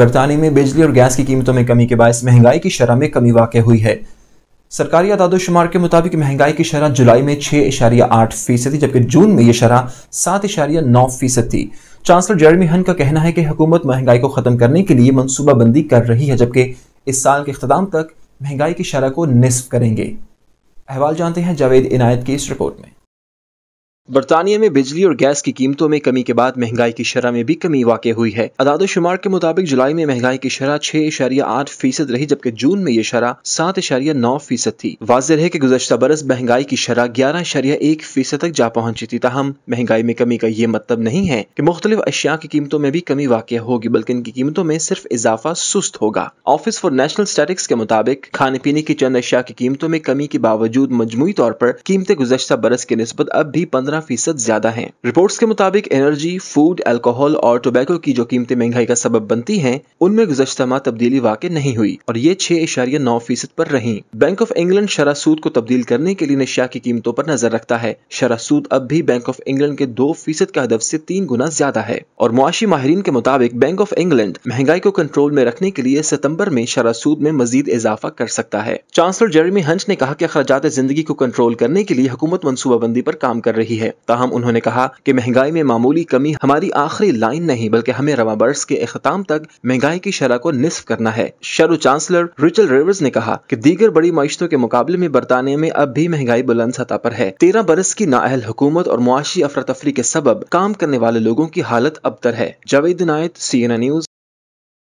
बरतानी में बिजली और गैस की कीमतों में कमी के बायस महंगाई की शरह में कमी वाक़ हुई है सरकारी आदादोशुमार के मुताबिक महंगाई की शरह जुलाई में छः इशारिया आठ फीसद थी जबकि जून में यह शरह सात इशारिया नौ फीसद थी चांसलर जेरमी हन का कहना है कि हुकूमत महंगाई को ख़त्म करने के लिए मनसूबाबंदी कर रही है जबकि इस साल के अख्ताम तक महंगाई की शरह को निसफ करेंगे अहवाल जानते हैं जावेद इनायत की इस रिपोर्ट में बरतानिया में बिजली और गैस की कीमतों में कमी के बाद महंगाई की शरह में भी कमी वाक़ हुई है अदाद शुमार के मुताबिक जुलाई में महंगाई की शरह छह इशारिया आठ फीसद रही जबकि जून में ये शरह सात इशारिया नौ फीसद थी वाज है कि गुजशत बरस महंगाई की शरह ग्यारह इशारिया एक फीसद तक जा पहुंची थी तहम महंगाई में कमी का ये मतलब नहीं है कि मुख्तलिफ अशिया की कीमतों में भी कमी वाक़ होगी बल्कि इनकी कीमतों में सिर्फ इजाफा सुस्त होगा ऑफिस फॉर नेशनल स्टेटिक्स के मुताबिक खाने पीने की चंद अशिया की कीमतों में कमी के बावजूद मजमू तौर पर कीमतें गुजशत बरस की नस्बत अब भी पंद्रह सत्रह फीसद ज्यादा है रिपोर्ट्स के मुताबिक एनर्जी फूड अल्कोहल और टोबैको की जो कीमतें महंगाई का सबब बनती हैं उनमें गुजशत माह तब्दीली वाकई नहीं हुई और ये छह इशारिया नौ फीसद पर रही बैंक ऑफ इंग्लैंड शरा सूद को तब्दील करने के लिए नशिया की कीमतों पर नजर रखता है शरा सूद अब भी बैंक ऑफ इंग्लैंड के दो फीसद के हदफ से तीन गुना ज्यादा है और मुआशी माहरीन के मुताबिक बैंक ऑफ इंग्लैंड महंगाई को कंट्रोल में रखने के लिए सितम्बर में शरा सूद में मजीद इजाफा कर सकता है चांसलर जेरेमी हंच ने कहा की अखराज जिंदगी को कंट्रोल करने के लिए हुकूमत मनसूबाबंदी पर काम कर रही है है ताहम उन्होंने कहा कि महंगाई में मामूली कमी हमारी आखिरी लाइन नहीं बल्कि हमें रवा बर्स के अख्ताम तक महंगाई की शरह को निसफ करना है शरू चांसलर रिचल रेवर्स ने कहा की दीगर बड़ी मीशतों के मुकाबले में बरतानिया में अब भी महंगाई बुलंद सतह पर है तेरह बरस की नाअहल हुकूमत और मुआशी अफरा तफरी के सबब काम करने वाले लोगों की हालत अबतर है जावेद नायत सी एन न्यूज